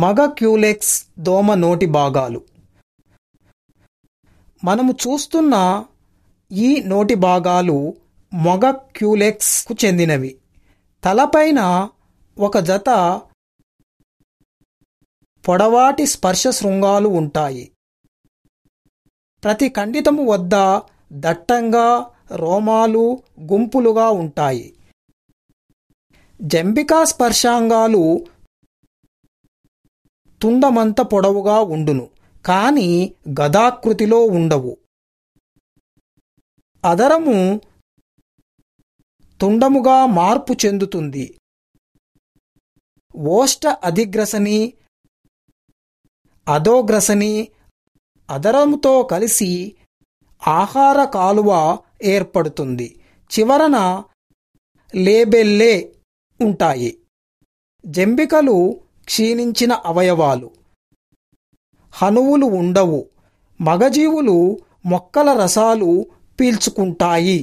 మగ క్యూలెక్స్ దోమ నోటి భాగాలు మనము చూస్తున్న ఈ నోటి భాగాలు మగ క్యూలెక్స్కు చెందినవి తలపైన ఒక జత పొడవాటి స్పర్శ శృంగాలు ఉంటాయి ప్రతి ఖండితము వద్ద దట్టంగా రోమాలు గుంపులుగా ఉంటాయి జంబికా స్పర్శాంగాలు తుండమంత పొడవుగా ఉండును కాని గదాకృతిలో ఉండవు అదరము తుండముగా మార్పు చెందుతుంది ఓష్ట అధిగ్రసని అధోగ్రసని అదరముతో కలిసి ఆహార కాలువ ఏర్పడుతుంది చివరన లేబెల్లే ఉంటాయి జంబికలు క్షీణించిన అవయవాలు హనువులు ఉండవు మగజీవులు మొక్కల రసాలు పీల్చుకుంటాయి